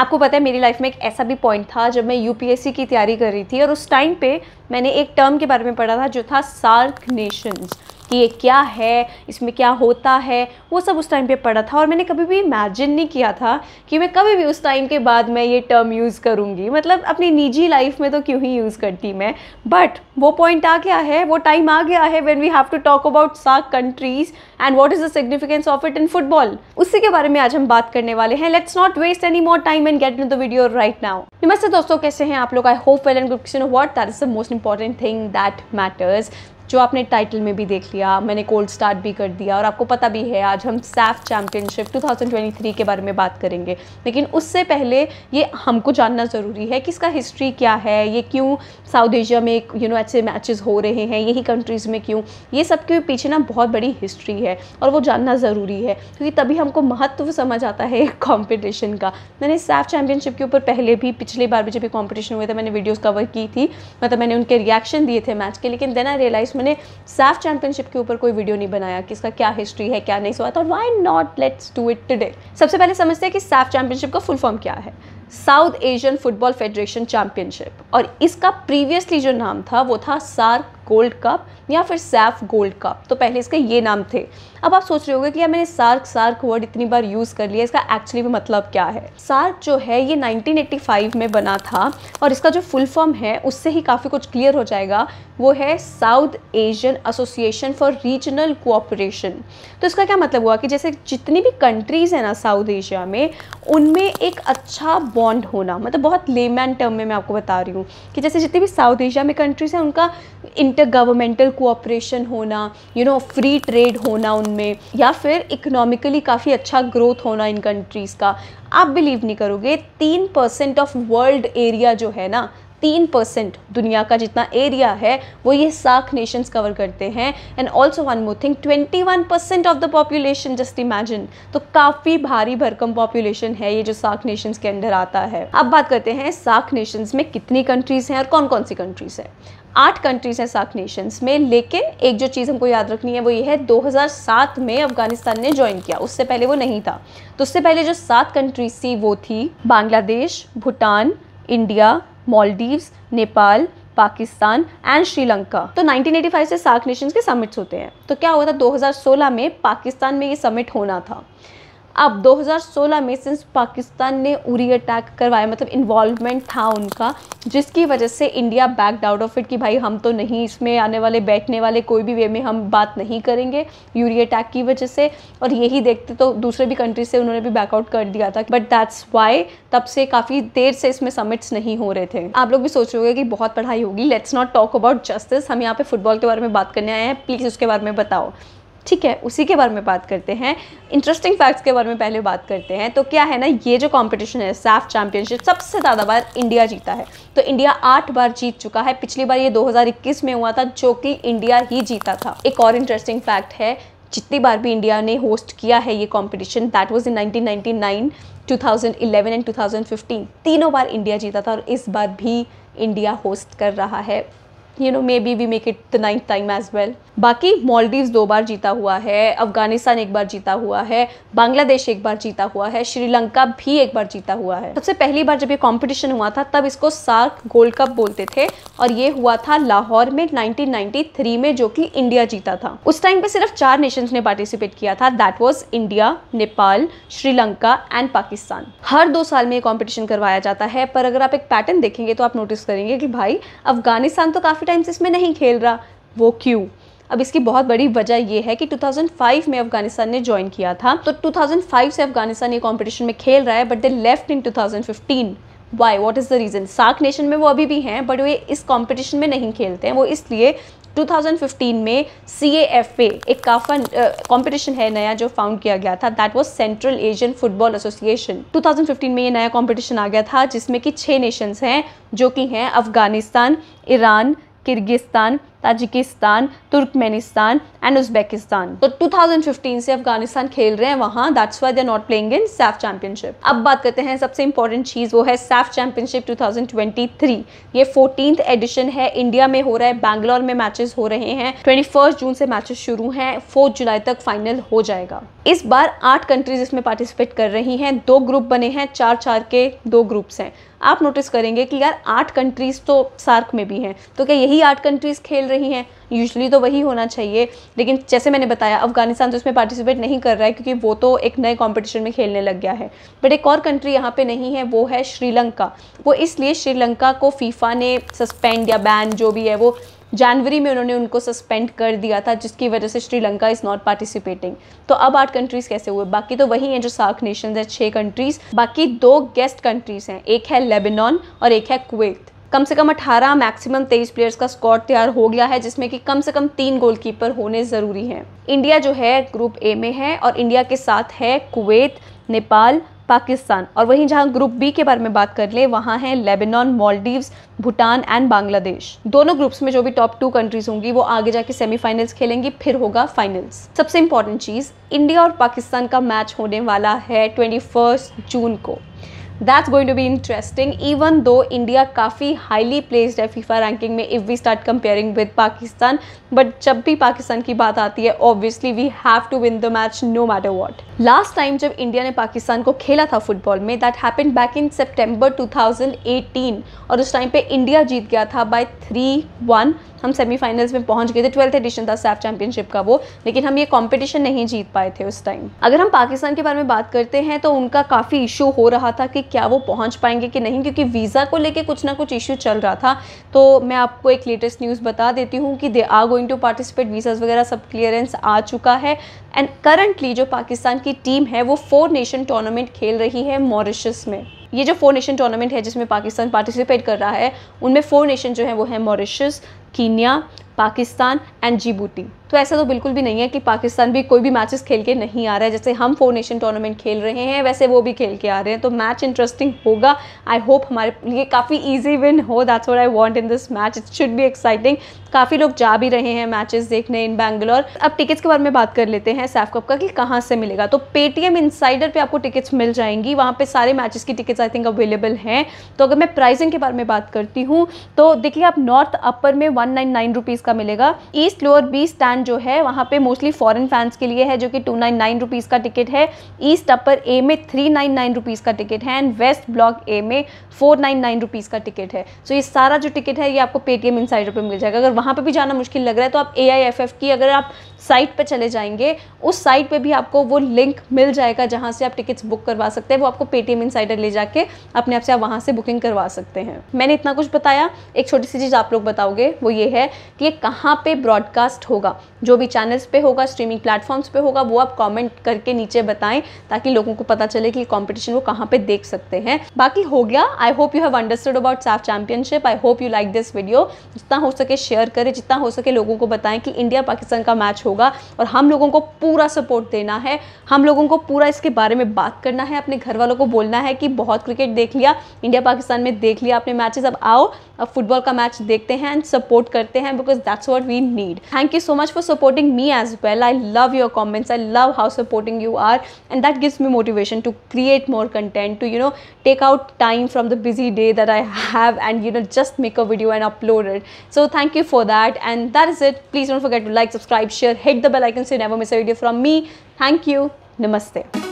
आपको पता है मेरी लाइफ में एक ऐसा भी पॉइंट था जब मैं यूपीएससी की तैयारी कर रही थी और उस टाइम पे मैंने एक टर्म के बारे में पढ़ा था जो था सार्क नेशंस कि ये क्या है इसमें क्या होता है वो सब उस टाइम पे पढ़ा था और मैंने कभी भी इमेजिन नहीं किया था कि मैं कभी भी उस टाइम के बाद मैं ये टर्म यूज़ करूँगी मतलब अपनी निजी लाइफ में तो क्यों ही यूज़ करती मैं बट वो पॉइंट आ गया है वो टाइम आ गया है when we have to talk about सा countries and what is the significance of it in football उसी के बारे में आज हम बात करने वाले हैं let's not waste any more time and get in the video right now नमस्ते दोस्तों कैसे हैं आप लोग I hope well and good question what that is the most important thing that matters जो आपने टाइटल में भी देख लिया मैंने कोल्ड स्टार्ट भी कर दिया और आपको पता भी है आज हम सैफ चैम्पियनशिप 2023 के बारे में बात करेंगे लेकिन उससे पहले ये हमको जानना ज़रूरी है कि इसका हिस्ट्री क्या है ये क्यों साउथ एशिया में यू नो ऐसे मैचेस हो रहे हैं यही कंट्रीज़ में क्यों ये सब के पीछे ना बहुत बड़ी हिस्ट्री है और वो जानना ज़रूरी है क्योंकि तभी हमको महत्व समझ आता है कॉम्पिटिशन का मैंने सैफ चैम्पियनशिप के ऊपर पहले भी पिछली बार भी जब कॉम्पिटिशन हुए थे मैंने वीडियोज़ कवर की थी मतलब मैंने उनके रिएक्शन दिए थे मैच के लेकिन देन आई रियलाइज मैंने सैफ चैम्पियनशिप के ऊपर कोई वीडियो नहीं बनाया कि इसका क्या हिस्ट्री है क्या नहीं so so I thought why not let's do it today सबसे पहले समझते हैं कि सैफ चैंपियनशिप का फुल फॉर्म क्या है South Asian Football Federation Championship और इसका प्रीवियसली जो नाम था वो था सार्क गोल्ड कप या फिर सैफ गोल्ड कप तो पहले इसके ये नाम थे अब आप सोच रहे होंगे कि यार मैंने सार्क सार्क वर्ड इतनी बार यूज़ कर लिया इसका एक्चुअली में मतलब क्या है सार्क जो है ये 1985 में बना था और इसका जो फुल फॉर्म है उससे ही काफ़ी कुछ क्लियर हो जाएगा वो है South Asian Association for Regional Cooperation तो इसका क्या मतलब हुआ कि जैसे जितनी भी कंट्रीज़ हैं ना साउथ एशिया में उनमें एक अच्छा बॉन्ड होना मतलब बहुत लेमैन टर्म में मैं आपको बता रही हूँ कि जैसे जितनी भी साउथ एशिया में कंट्रीज़ हैं उनका इंटर गवर्नमेंटल कोऑपरेशन होना यू नो फ्री ट्रेड होना उनमें या फिर इकोनॉमिकली काफ़ी अच्छा ग्रोथ होना इन कंट्रीज़ का आप बिलीव नहीं करोगे तीन परसेंट ऑफ वर्ल्ड एरिया जो है ना तीन परसेंट दुनिया का जितना एरिया है वो ये साख नेशंस कवर करते हैं and also one more thing twenty one percent of the population just imagine तो काफ़ी भारी भरकम पॉपुलेशन है ये जो साख नेशंस के अंडर आता है अब बात करते हैं साख नेशंस में कितनी कंट्रीज़ हैं और कौन कौन सी कंट्रीज़ हैं आठ कंट्रीज़ हैं साख नेशंस में लेकिन एक जो चीज़ हमको याद रखनी है वो ये है 2007 में अफगानिस्तान ने ज्वाइन किया उससे पहले वो नहीं था तो उससे पहले जो सात कंट्रीज थी वो थी बांग्लादेश भूटान इंडिया मालदीव्स नेपाल पाकिस्तान एंड श्रीलंका तो 1985 से सार्क नेशंस के समिट्स होते हैं तो क्या हुआ था 2016 में पाकिस्तान में ये समिट होना था अब 2016 में सिंस पाकिस्तान ने उरी अटैक करवाया मतलब इन्वॉल्वमेंट था उनका जिसकी वजह से India back out of it कि भाई हम तो नहीं इसमें आने वाले बैठने वाले कोई भी वे में हम बात नहीं करेंगे यूरी अटैक की वजह से और यही देखते तो दूसरे भी कंट्री से उन्होंने भी बैकआउट कर दिया था बट दैट्स वाई तब से काफ़ी देर से इसमें समिट्स नहीं हो रहे थे आप लोग भी सोच रहे हो कि बहुत पढ़ाई होगी let's not talk about justice हम यहाँ पे फुटबॉल के बारे में बात करने आए हैं प्लीज़ उसके बारे में बताओ ठीक है उसी के बारे में बात करते हैं इंटरेस्टिंग फैक्ट्स के बारे में पहले बात करते हैं तो क्या है ना ये जो कॉम्पिटिशन है सैफ चैम्पियनशिप सबसे ज़्यादा बार इंडिया जीता है तो इंडिया आठ बार जीत चुका है पिछली बार ये दो में हुआ था जो कि इंडिया ही जीता था एक और इंटरेस्टिंग फैक्ट है जितनी बार भी इंडिया ने होस्ट किया है ये competition that was in 1999, 2011 and 2015 तीनों बार इंडिया जीता था और इस बार भी इंडिया होस्ट कर रहा है you know maybe we make it the ninth time as well बाकी मॉलडीव दो बार जीता हुआ है अफगानिस्तान एक बार जीता हुआ है बांग्लादेश एक बार जीता हुआ है श्रीलंका भी एक बार जीता हुआ है सबसे पहली बार जब ये कॉम्पिटिशन हुआ था तब इसको सार्क गोल्ड कप बोलते थे और ये हुआ था लाहौर में 1993 में जो कि इंडिया जीता था उस टाइम पे सिर्फ चार नेशंस ने पार्टिसिपेट किया था that was India Nepal Sri Lanka and Pakistan हर दो साल में ये कॉम्पिटिशन करवाया जाता है पर अगर आप एक पैटर्न देखेंगे तो आप नोटिस करेंगे कि भाई अफगानिस्तान तो काफ़ी काफ़ी टाइम से इसमें नहीं खेल रहा वो क्यों अब इसकी बहुत बड़ी वजह यह है कि 2005 में अफगानिस्तान ने ज्वाइन किया था तो 2005 से अफगानिस्तान ये कंपटीशन में खेल रहा है but they left in 2015 why what is the reason साक नेशन में वो अभी भी हैं बट वे इस कंपटीशन में नहीं खेलते हैं वो इसलिए 2015 में सी एक काफा कंपटीशन है नया जो फाउंड किया गया था that was Central Asian Football Association 2015 में ये नया कंपटीशन आ गया था जिसमें कि छः नेशंस हैं जो कि हैं Afghanistan Iran Kyrgyzstan Tajikistan Turkmenistan and Uzbekistan तो 2015 से अफगानिस्तान खेल रहे हैं वहां that's why they not playing in SAFF championship अब बात करते हैं सबसे इंपॉर्टेंट चीज़ वो है सैफ चैंपियनशिप 2023 ये फोर्टीन एडिशन है इंडिया में हो रहा है बैंगलोर में मैचेस हो रहे हैं ट्वेंटी जून से मैचेस शुरू हैं फोर्थ जुलाई तक फाइनल हो जाएगा इस बार आठ कंट्रीज इसमें पार्टिसिपेट कर रही हैं दो ग्रुप बने हैं चार चार के दो ग्रुप्स हैं आप नोटिस करेंगे कि यार आठ कंट्रीज तो सार्क में भी हैं तो क्या यही आठ कंट्रीज खेल खेल रही हैं यूजली तो वही होना चाहिए लेकिन जैसे मैंने बताया अफगानिस्तान तो इसमें पार्टिसिपेट नहीं कर रहा है क्योंकि वो तो एक नए कॉम्पिटिशन में खेलने लग गया है बट एक और कंट्री यहाँ पर नहीं है वो है श्रीलंका वो इसलिए श्रीलंका को फीफा ने सस्पेंड या बैन जो भी है वो जनवरी में उन्होंने उनको सस्पेंड कर दिया था जिसकी वजह से श्रीलंका इज़ नॉट पार्टिसिपेटिंग तो अब आठ कंट्रीज़ कैसे हुए बाकी तो वही हैं जो सार्क नेशंस है छः कंट्रीज़ बाकी दो गेस्ट कंट्रीज़ हैं एक है लेबनान और एक है कुवैत कम से कम 18 मैक्सिमम 23 प्लेयर्स का स्कॉट तैयार हो गया है जिसमें कि कम से कम तीन गोलकीपर होने ज़रूरी हैं इंडिया जो है ग्रुप ए में है और इंडिया के साथ है कुवैत नेपाल पाकिस्तान और वहीं जहां ग्रुप बी के बारे में बात कर ले वहां है लेबनान मॉलडीव्स भूटान एंड बांग्लादेश दोनों ग्रुप्स में जो भी टॉप टू कंट्रीज होंगी वो आगे जाके सेमीफाइनल्स खेलेंगी फिर होगा फाइनल्स सबसे इंपॉर्टेंट चीज़ इंडिया और पाकिस्तान का मैच होने वाला है ट्वेंटी जून को that's going to be interesting even though India काफ़ी हाईली प्लेस्ड है फीफा रैंकिंग में if we start comparing with Pakistan but जब भी पाकिस्तान की बात आती है obviously we have to win the match no matter what last time जब इंडिया ने पाकिस्तान को खेला था फुटबॉल में that happen back in September two thousand eighteen और उस टाइम पर इंडिया जीत गया था बाई थ्री वन हम सेमीफाइनल्स में पहुंच गए थे ट्वेल्थ एडिशन था सैफ चैंपियनशिप का वो लेकिन हम ये कॉम्पिटिशन नहीं जीत पाए थे उस टाइम अगर हम पाकिस्तान के बारे में बात करते हैं तो उनका काफ़ी इशू हो रहा था कि क्या वो पहुँच पाएंगे कि नहीं क्योंकि वीज़ा को लेकर कुछ ना कुछ इशू चल रहा था तो मैं आपको एक लेटेस्ट न्यूज़ बता देती हूँ कि they are going to participate visas वगैरह सब क्लियरेंस आ चुका है एंड करंटली जो पाकिस्तान की टीम है वो फोर नेशन टूर्नामेंट खेल रही है मॉरिशस में ये जो फोर नेशन टूर्नामेंट है जिसमें पाकिस्तान पार्टिसिपेट कर रहा है उनमें फोर नेशन जो है वो है Mauritius Kenya Pakistan and Djibouti तो ऐसा तो बिल्कुल भी नहीं है कि पाकिस्तान भी कोई भी मैचेस खेल के नहीं आ रहा है जैसे हम फोर नेशन टूर्नामेंट खेल रहे हैं वैसे वो भी खेल के आ रहे हैं तो मैच इंटरेस्टिंग होगा आई होप हमारे लिए काफ़ी इजी विन हो that's what I want in this match it should be exciting काफ़ी लोग जा भी रहे हैं मैचेस देखने इन बैंगलोर अब टिकट्स के बारे में बात कर लेते हैं सैफ कप का कि कहाँ से मिलेगा तो पेटीएम इनसाइडर पर आपको टिकट्स मिल जाएंगी वहाँ पर सारे मैचेस की टिकट्स आई थिंक अवेलेबल हैं तो अगर मैं प्राइसिंग के बारे में बात करती हूँ तो देखिए आप नॉर्थ अपर में one one nine nine rupees का मिलेगा ईस्ट लोअर बी स्टैंड जो है वहाँ पे मोस्टली फॉरेन फैंस के लिए है जो कि टू नाइन नाइन रुपीज़ का टिकट है ईस्ट अपर ए में थ्री नाइन नाइन रुपीज़ का टिकट है एंड वेस्ट ब्लॉक ए में फोर नाइन नाइन रुपीज़ का टिकट है सो so, ये सारा जो टिकट है ये आपको पेटीएम इनसाइडर पर मिल जाएगा अगर वहाँ पर भी जाना मुश्किल लग रहा है तो आप ए की अगर आप साइट पे चले जाएंगे उस साइट पे भी आपको वो लिंक मिल जाएगा जहाँ से आप टिकट्स बुक करवा सकते हैं वो आपको पेटीएम इन ले जाके अपने आप से आप वहाँ से बुकिंग करवा सकते हैं मैंने इतना कुछ बताया एक छोटी सी चीज़ आप लोग बताओगे वो ये है कि ये कहाँ पर ब्रॉडकास्ट होगा जो भी चैनल्स पे होगा स्ट्रीमिंग प्लेटफॉर्म्स पे होगा वो आप कमेंट करके नीचे बताएं ताकि लोगों को पता चले कि कंपटीशन वो कहाँ पे देख सकते हैं बाकी हो गया I hope you have understood about SAFF championship I hope you like this video जितना हो सके शेयर करें जितना हो सके लोगों को बताएं कि इंडिया पाकिस्तान का मैच होगा होगा और हम लोगों को पूरा सपोर्ट देना है हम लोगों को पूरा इसके बारे में बात करना है अपने घर वालों को बोलना है कि बहुत क्रिकेट देख लिया इंडिया पाकिस्तान में देख लिया अपने मैचेस अब आओ अब फुटबॉल का मैच देखते हैं एंड सपोर्ट करते हैं because that's what we need thank you so much for supporting me as well I love your comments I love how supporting you are and that gives me motivation to create more content to you know take out time from the busy day that I have and you know just make a video and upload it so thank you for that and that is it please don't forget to like subscribe share Hit the bell icon so you never miss a video from me. Thank you. Namaste.